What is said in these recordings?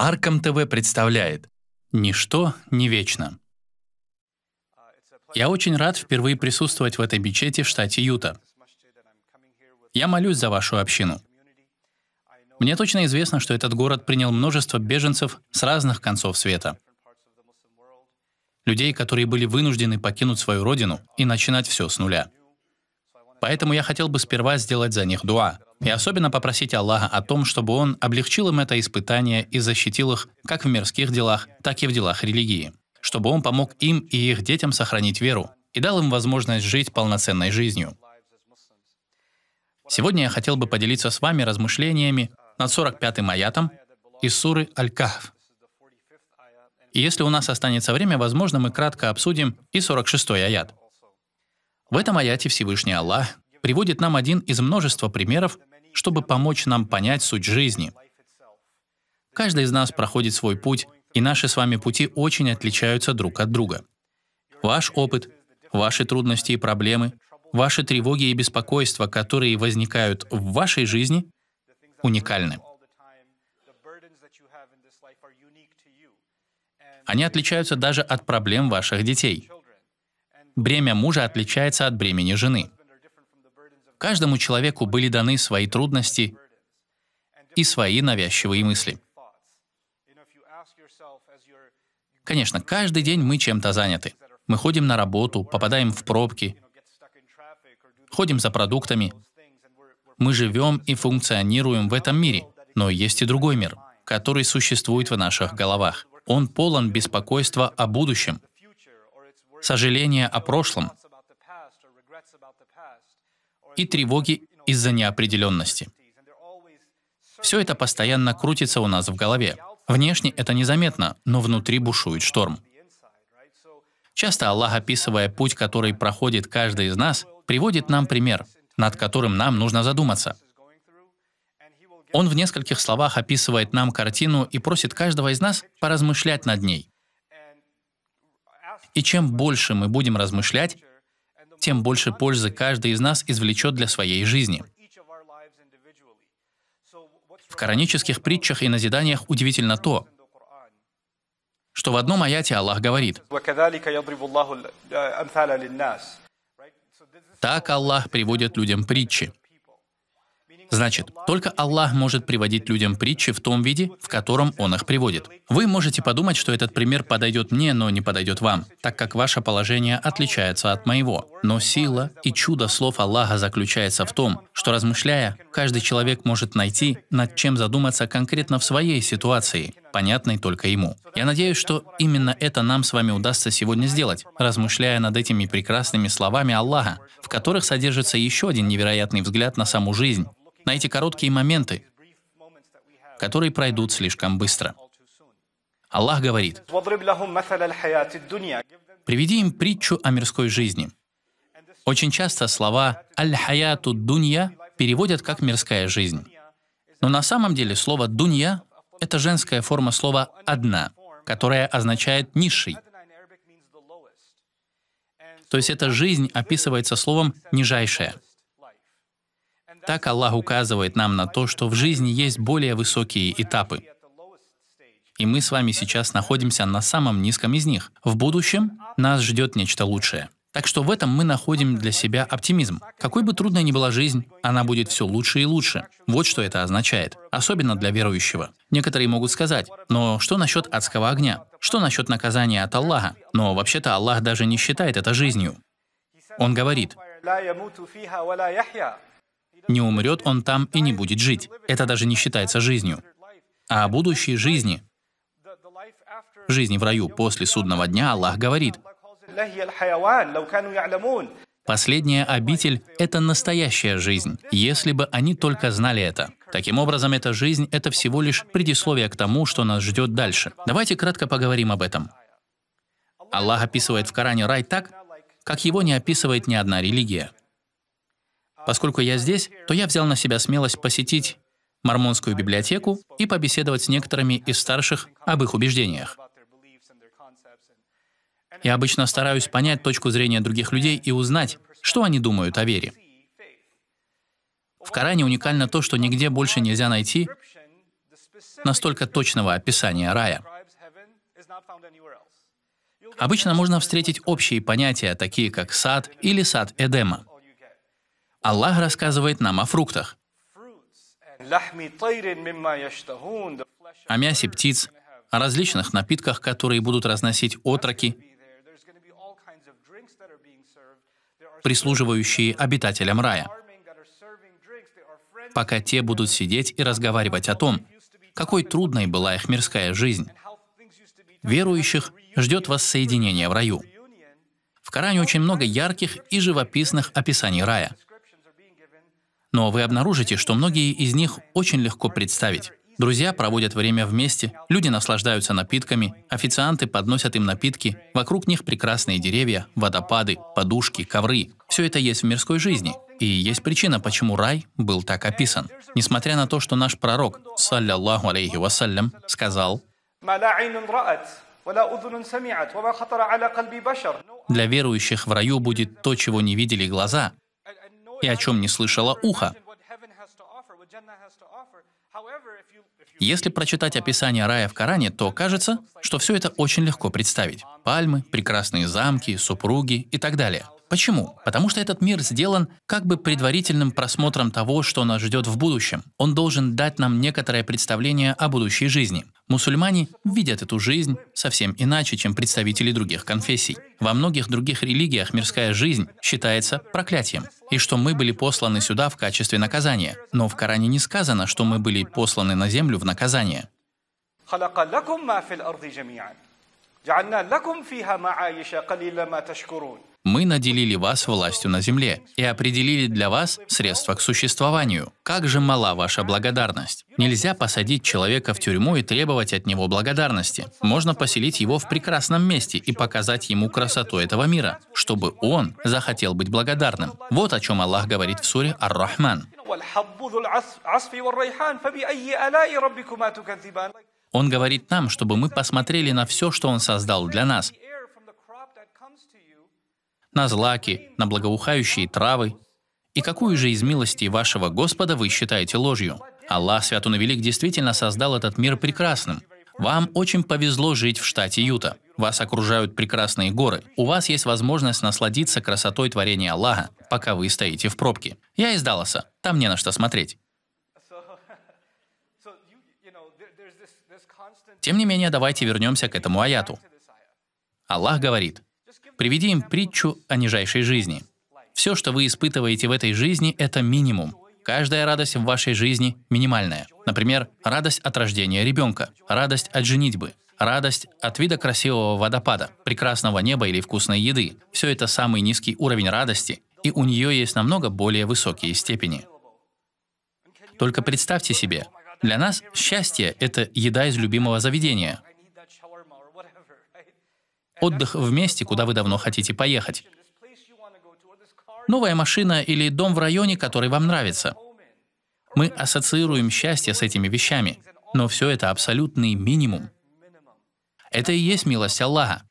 Арком ТВ представляет «Ничто не вечно». Я очень рад впервые присутствовать в этой мечети в штате Юта. Я молюсь за вашу общину. Мне точно известно, что этот город принял множество беженцев с разных концов света. Людей, которые были вынуждены покинуть свою родину и начинать все с нуля. Поэтому я хотел бы сперва сделать за них дуа, и особенно попросить Аллаха о том, чтобы Он облегчил им это испытание и защитил их как в мирских делах, так и в делах религии. Чтобы Он помог им и их детям сохранить веру и дал им возможность жить полноценной жизнью. Сегодня я хотел бы поделиться с вами размышлениями над 45-м аятом из суры Аль-Кахф. И если у нас останется время, возможно, мы кратко обсудим и 46-й аят. В этом аяте Всевышний Аллах приводит нам один из множества примеров, чтобы помочь нам понять суть жизни. Каждый из нас проходит свой путь, и наши с вами пути очень отличаются друг от друга. Ваш опыт, ваши трудности и проблемы, ваши тревоги и беспокойства, которые возникают в вашей жизни, уникальны. Они отличаются даже от проблем ваших детей. Бремя мужа отличается от бремени жены. Каждому человеку были даны свои трудности и свои навязчивые мысли. Конечно, каждый день мы чем-то заняты. Мы ходим на работу, попадаем в пробки, ходим за продуктами. Мы живем и функционируем в этом мире. Но есть и другой мир, который существует в наших головах. Он полон беспокойства о будущем, сожаления о прошлом, и тревоги из-за неопределенности. Все это постоянно крутится у нас в голове. Внешне это незаметно, но внутри бушует шторм. Часто Аллах, описывая путь, который проходит каждый из нас, приводит нам пример, над которым нам нужно задуматься. Он в нескольких словах описывает нам картину и просит каждого из нас поразмышлять над ней. И чем больше мы будем размышлять, тем больше пользы каждый из нас извлечет для своей жизни. В коранических притчах и назиданиях удивительно то, что в одном аяте Аллах говорит, «Так Аллах приводит людям притчи». Значит, только Аллах может приводить людям притчи в том виде, в котором Он их приводит. Вы можете подумать, что этот пример подойдет мне, но не подойдет вам, так как ваше положение отличается от моего. Но сила и чудо слов Аллаха заключается в том, что размышляя, каждый человек может найти, над чем задуматься конкретно в своей ситуации, понятной только ему. Я надеюсь, что именно это нам с вами удастся сегодня сделать, размышляя над этими прекрасными словами Аллаха, в которых содержится еще один невероятный взгляд на саму жизнь, на эти короткие моменты, которые пройдут слишком быстро. Аллах говорит, приведи им притчу о мирской жизни. Очень часто слова «аль-хаяту дунья» переводят как «мирская жизнь». Но на самом деле слово «дунья» — это женская форма слова «одна», которая означает «низший». То есть эта жизнь описывается словом «нижайшая». Так Аллах указывает нам на то, что в жизни есть более высокие этапы. И мы с вами сейчас находимся на самом низком из них. В будущем нас ждет нечто лучшее. Так что в этом мы находим для себя оптимизм. Какой бы трудной ни была жизнь, она будет все лучше и лучше. Вот что это означает, особенно для верующего. Некоторые могут сказать, но что насчет адского огня? Что насчет наказания от Аллаха? Но вообще-то Аллах даже не считает это жизнью. Он говорит, не умрет он там и не будет жить. Это даже не считается жизнью. А о будущей жизни, жизни в раю после судного дня, Аллах говорит, Последняя обитель — это настоящая жизнь, если бы они только знали это. Таким образом, эта жизнь — это всего лишь предисловие к тому, что нас ждет дальше. Давайте кратко поговорим об этом. Аллах описывает в Коране рай так, как его не описывает ни одна религия. Поскольку я здесь, то я взял на себя смелость посетить Мормонскую библиотеку и побеседовать с некоторыми из старших об их убеждениях. Я обычно стараюсь понять точку зрения других людей и узнать, что они думают о вере. В Коране уникально то, что нигде больше нельзя найти настолько точного описания рая. Обычно можно встретить общие понятия, такие как сад или сад Эдема. Аллах рассказывает нам о фруктах, о мясе птиц, о различных напитках, которые будут разносить отроки, прислуживающие обитателям рая, пока те будут сидеть и разговаривать о том, какой трудной была их мирская жизнь. Верующих ждет воссоединение в раю. В Коране очень много ярких и живописных описаний рая – но вы обнаружите, что многие из них очень легко представить. Друзья проводят время вместе, люди наслаждаются напитками, официанты подносят им напитки, вокруг них прекрасные деревья, водопады, подушки, ковры. Все это есть в мирской жизни. И есть причина, почему рай был так описан. Несмотря на то, что наш пророк, саллиллаху алейхи вассалям, сказал, для верующих в раю будет то, чего не видели глаза, и о чем не слышало ухо. Если прочитать описание рая в Коране, то кажется, что все это очень легко представить. Пальмы, прекрасные замки, супруги и так далее. Почему? Потому что этот мир сделан как бы предварительным просмотром того, что нас ждет в будущем. Он должен дать нам некоторое представление о будущей жизни. Мусульмане видят эту жизнь совсем иначе, чем представители других конфессий. Во многих других религиях мирская жизнь считается проклятием, и что мы были посланы сюда в качестве наказания. Но в Коране не сказано, что мы были посланы на землю в наказание. Мы наделили вас властью на земле и определили для вас средства к существованию. Как же мала ваша благодарность. Нельзя посадить человека в тюрьму и требовать от него благодарности. Можно поселить его в прекрасном месте и показать ему красоту этого мира, чтобы он захотел быть благодарным. Вот о чем Аллах говорит в суре Ар-Рахман. Он говорит нам, чтобы мы посмотрели на все, что Он создал для нас, на злаки, на благоухающие травы. И какую же из милостей вашего Господа вы считаете ложью? Аллах Святун Велик действительно создал этот мир прекрасным. Вам очень повезло жить в штате Юта. Вас окружают прекрасные горы. У вас есть возможность насладиться красотой творения Аллаха, пока вы стоите в пробке. Я из Далласа, там не на что смотреть. Тем не менее, давайте вернемся к этому аяту. Аллах говорит, Приведи им притчу о нижайшей жизни. Все, что вы испытываете в этой жизни, это минимум. Каждая радость в вашей жизни минимальная. Например, радость от рождения ребенка, радость от женитьбы, радость от вида красивого водопада, прекрасного неба или вкусной еды. Все это самый низкий уровень радости, и у нее есть намного более высокие степени. Только представьте себе, для нас счастье – это еда из любимого заведения, Отдых в месте, куда вы давно хотите поехать. Новая машина или дом в районе, который вам нравится. Мы ассоциируем счастье с этими вещами, но все это абсолютный минимум. Это и есть милость Аллаха.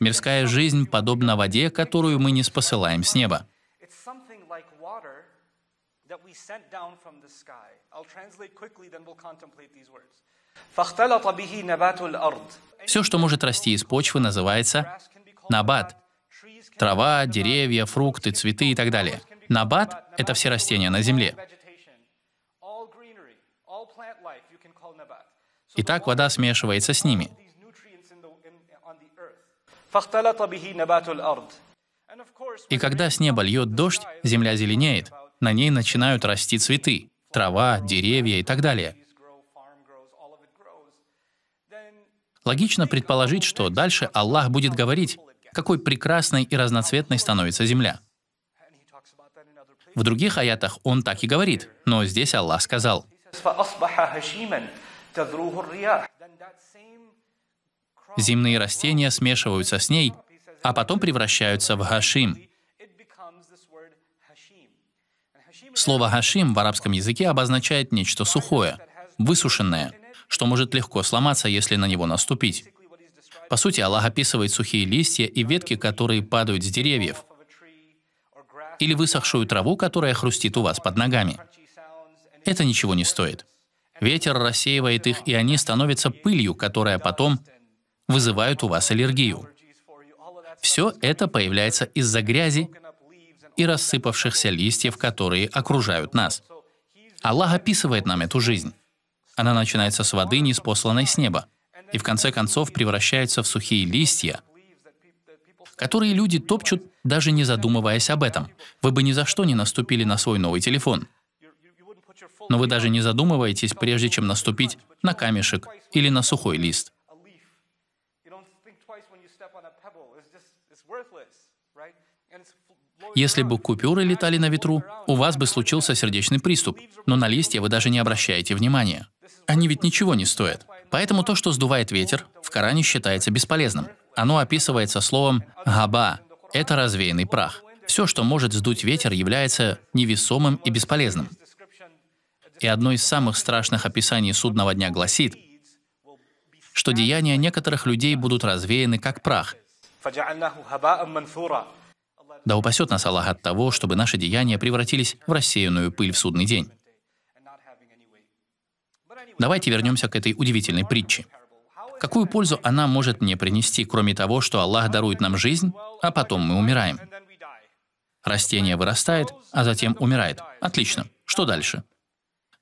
Мирская жизнь подобна воде, которую мы не спосылаем с неба be sent down from the sky. I'll translate quickly, then we'll contemplate these words. Все, что может расти из почвы, называется набат. Трава, деревья, фрукты, цветы и так далее. Набат — это все растения на земле. Итак, вода смешивается с ними. И когда с неба льет дождь, земля зеленеет. На ней начинают расти цветы, трава, деревья и так далее. Логично предположить, что дальше Аллах будет говорить, какой прекрасной и разноцветной становится земля. В других аятах он так и говорит, но здесь Аллах сказал. Земные растения смешиваются с ней, а потом превращаются в хашим, Слово «хашим» в арабском языке обозначает нечто сухое, высушенное, что может легко сломаться, если на него наступить. По сути, Аллах описывает сухие листья и ветки, которые падают с деревьев, или высохшую траву, которая хрустит у вас под ногами. Это ничего не стоит. Ветер рассеивает их, и они становятся пылью, которая потом вызывает у вас аллергию. Все это появляется из-за грязи, и рассыпавшихся листьев, которые окружают нас. Аллах описывает нам эту жизнь. Она начинается с воды, неспосланной с неба, и в конце концов превращается в сухие листья, которые люди топчут, даже не задумываясь об этом. Вы бы ни за что не наступили на свой новый телефон. Но вы даже не задумываетесь, прежде чем наступить на камешек или на сухой лист. Если бы купюры летали на ветру, у вас бы случился сердечный приступ, но на листья вы даже не обращаете внимания. Они ведь ничего не стоят. Поэтому то, что сдувает ветер, в Коране считается бесполезным. Оно описывается словом «габа» — это развеянный прах. Все, что может сдуть ветер, является невесомым и бесполезным. И одно из самых страшных описаний судного дня гласит, что деяния некоторых людей будут развеяны как прах. Да упасет нас Аллах от того, чтобы наши деяния превратились в рассеянную пыль в судный день. Давайте вернемся к этой удивительной притче. Какую пользу она может мне принести, кроме того, что Аллах дарует нам жизнь, а потом мы умираем? Растение вырастает, а затем умирает. Отлично. Что дальше?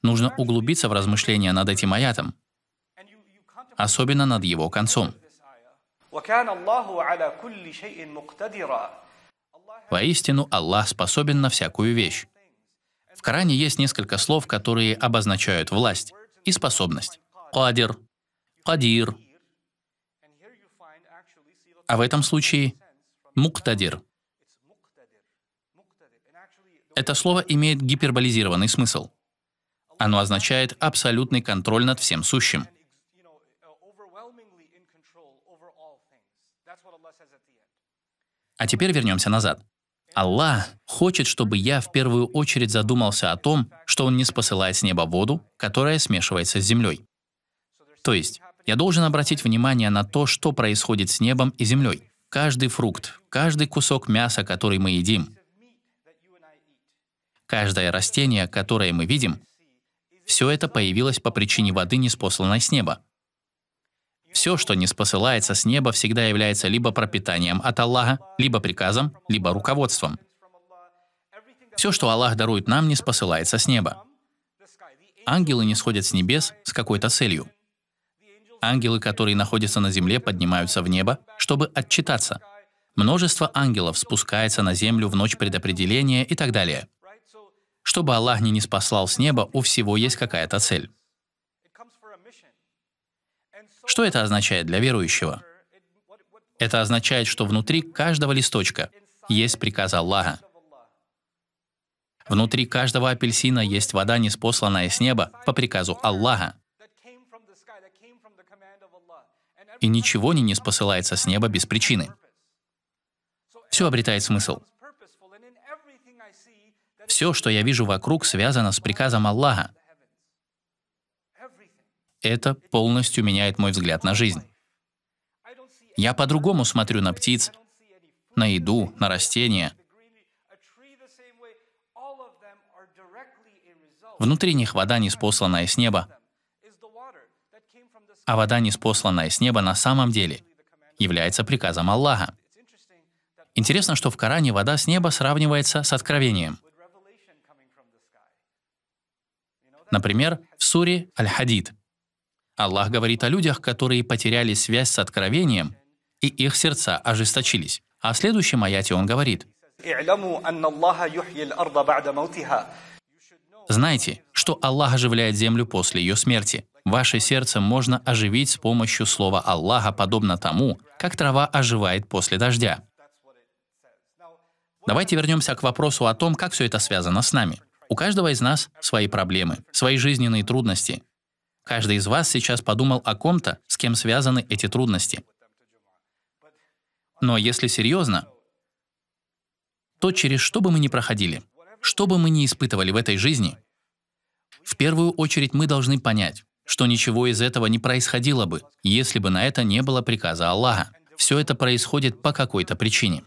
Нужно углубиться в размышления над этим аятом, особенно над его концом. Воистину, Аллах способен на всякую вещь. В Коране есть несколько слов, которые обозначают власть и способность. Кадир, Кадир. А в этом случае Муктадир. Это слово имеет гиперболизированный смысл. Оно означает абсолютный контроль над всем сущим. А теперь вернемся назад. Аллах хочет, чтобы я в первую очередь задумался о том, что Он не спосылает с неба воду, которая смешивается с землей. То есть, я должен обратить внимание на то, что происходит с небом и землей. Каждый фрукт, каждый кусок мяса, который мы едим, каждое растение, которое мы видим, все это появилось по причине воды, неспосланной с неба. Все, что не спосылается с неба, всегда является либо пропитанием от Аллаха, либо приказом, либо руководством. Все, что Аллах дарует нам, не спосылается с неба. Ангелы не сходят с небес с какой-то целью. Ангелы, которые находятся на земле, поднимаются в небо, чтобы отчитаться. Множество ангелов спускается на землю в ночь предопределения и так далее. Чтобы Аллах не не спаслал с неба, у всего есть какая-то цель. Что это означает для верующего? Это означает, что внутри каждого листочка есть приказ Аллаха. Внутри каждого апельсина есть вода, неспосланная с неба, по приказу Аллаха. И ничего не неспосылается с неба без причины. Все обретает смысл. Все, что я вижу вокруг, связано с приказом Аллаха. Это полностью меняет мой взгляд на жизнь. Я по-другому смотрю на птиц, на еду, на растения. Внутри них вода, неспосланная с неба. А вода, не неспосланная с неба, на самом деле является приказом Аллаха. Интересно, что в Коране вода с неба сравнивается с откровением. Например, в суре Аль-Хадид, Аллах говорит о людях, которые потеряли связь с откровением, и их сердца ожесточились. А в следующем аяте он говорит, «Знайте, что Аллах оживляет землю после ее смерти. Ваше сердце можно оживить с помощью слова Аллаха, подобно тому, как трава оживает после дождя». Давайте вернемся к вопросу о том, как все это связано с нами. У каждого из нас свои проблемы, свои жизненные трудности, Каждый из вас сейчас подумал о ком-то, с кем связаны эти трудности. Но если серьезно, то через что бы мы ни проходили, что бы мы ни испытывали в этой жизни, в первую очередь мы должны понять, что ничего из этого не происходило бы, если бы на это не было приказа Аллаха. Все это происходит по какой-то причине.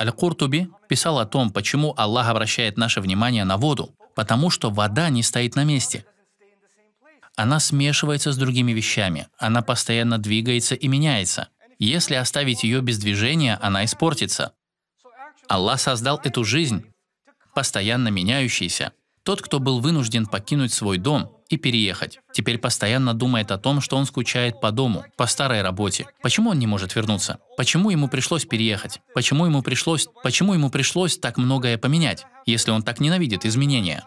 Аль-Куртуби писал о том, почему Аллах обращает наше внимание на воду, потому что вода не стоит на месте. Она смешивается с другими вещами, она постоянно двигается и меняется. Если оставить ее без движения, она испортится. Аллах создал эту жизнь, постоянно меняющейся. Тот, кто был вынужден покинуть свой дом, и переехать. Теперь постоянно думает о том, что он скучает по дому, по старой работе. Почему он не может вернуться? Почему ему пришлось переехать? Почему ему пришлось, почему ему пришлось так многое поменять, если он так ненавидит изменения?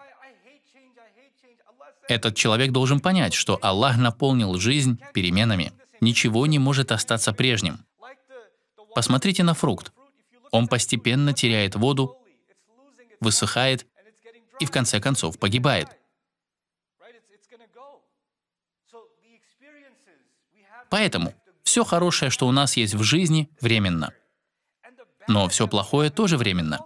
Этот человек должен понять, что Аллах наполнил жизнь переменами. Ничего не может остаться прежним. Посмотрите на фрукт. Он постепенно теряет воду, высыхает и в конце концов погибает. Поэтому все хорошее, что у нас есть в жизни, временно. Но все плохое тоже временно.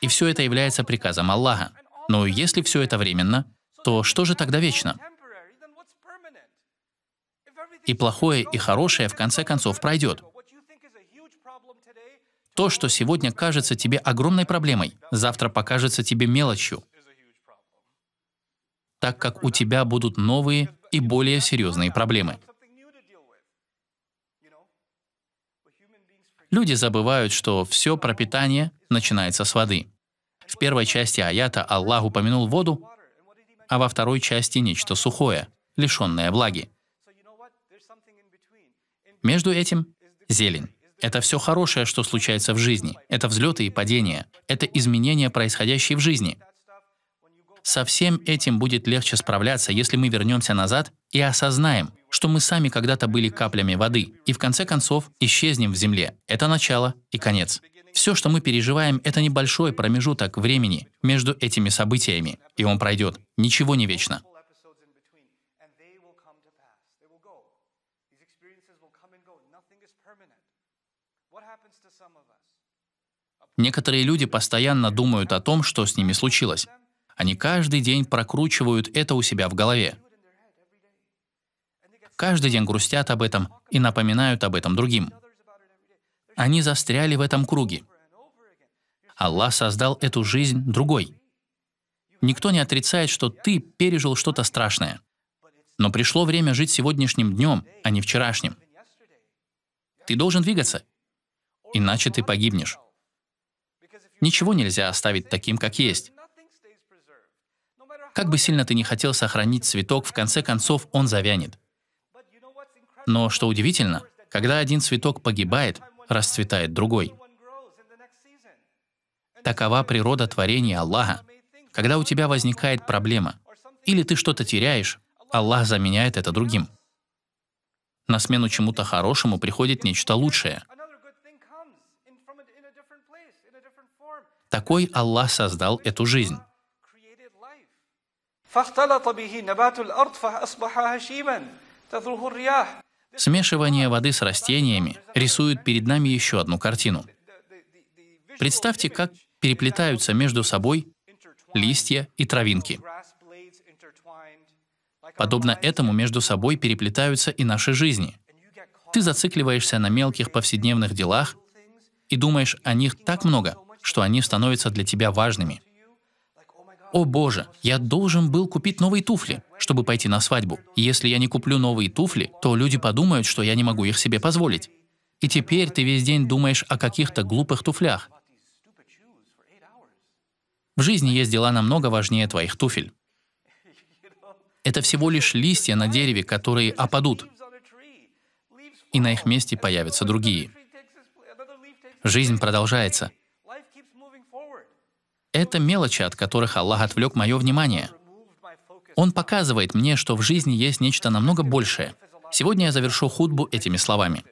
И все это является приказом Аллаха. Но если все это временно, то что же тогда вечно? И плохое, и хорошее в конце концов пройдет. То, что сегодня кажется тебе огромной проблемой, завтра покажется тебе мелочью, так как у тебя будут новые и более серьезные проблемы. Люди забывают, что все пропитание начинается с воды. В первой части аята Аллах упомянул воду, а во второй части нечто сухое, лишенное влаги. Между этим зелень. Это все хорошее, что случается в жизни. Это взлеты и падения. Это изменения, происходящие в жизни. Со всем этим будет легче справляться, если мы вернемся назад и осознаем, что мы сами когда-то были каплями воды, и в конце концов исчезнем в земле. Это начало и конец. Все, что мы переживаем, это небольшой промежуток времени между этими событиями, и он пройдет. Ничего не вечно. Некоторые люди постоянно думают о том, что с ними случилось. Они каждый день прокручивают это у себя в голове каждый день грустят об этом и напоминают об этом другим. Они застряли в этом круге. Аллах создал эту жизнь другой. Никто не отрицает, что ты пережил что-то страшное. Но пришло время жить сегодняшним днем, а не вчерашним. Ты должен двигаться, иначе ты погибнешь. Ничего нельзя оставить таким, как есть. Как бы сильно ты не хотел сохранить цветок, в конце концов он завянет. Но, что удивительно, когда один цветок погибает, расцветает другой. Такова природа творения Аллаха. Когда у тебя возникает проблема, или ты что-то теряешь, Аллах заменяет это другим. На смену чему-то хорошему приходит нечто лучшее. Такой Аллах создал эту жизнь. Смешивание воды с растениями рисует перед нами еще одну картину. Представьте, как переплетаются между собой листья и травинки. Подобно этому между собой переплетаются и наши жизни. Ты зацикливаешься на мелких повседневных делах и думаешь о них так много, что они становятся для тебя важными. «О боже, я должен был купить новые туфли, чтобы пойти на свадьбу. Если я не куплю новые туфли, то люди подумают, что я не могу их себе позволить. И теперь ты весь день думаешь о каких-то глупых туфлях. В жизни есть дела намного важнее твоих туфель. Это всего лишь листья на дереве, которые опадут, и на их месте появятся другие. Жизнь продолжается. Это мелочи, от которых Аллах отвлек мое внимание. Он показывает мне, что в жизни есть нечто намного большее. Сегодня я завершу худбу этими словами.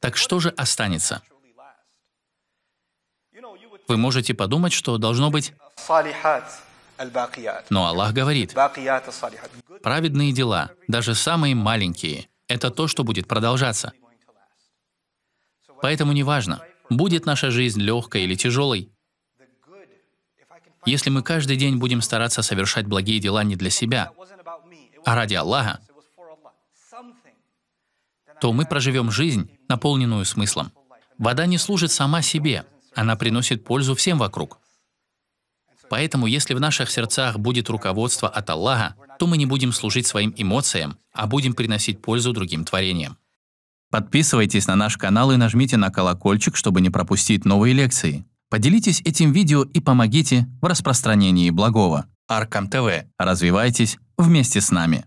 Так что же останется? Вы можете подумать, что должно быть... Но Аллах говорит, праведные дела, даже самые маленькие, это то, что будет продолжаться. Поэтому неважно, будет наша жизнь легкой или тяжелой. Если мы каждый день будем стараться совершать благие дела не для себя, а ради Аллаха, то мы проживем жизнь, наполненную смыслом. Вода не служит сама себе, она приносит пользу всем вокруг. Поэтому, если в наших сердцах будет руководство от Аллаха, то мы не будем служить своим эмоциям, а будем приносить пользу другим творениям. Подписывайтесь на наш канал и нажмите на колокольчик, чтобы не пропустить новые лекции. Поделитесь этим видео и помогите в распространении благого. Аркам ТВ. Развивайтесь вместе с нами.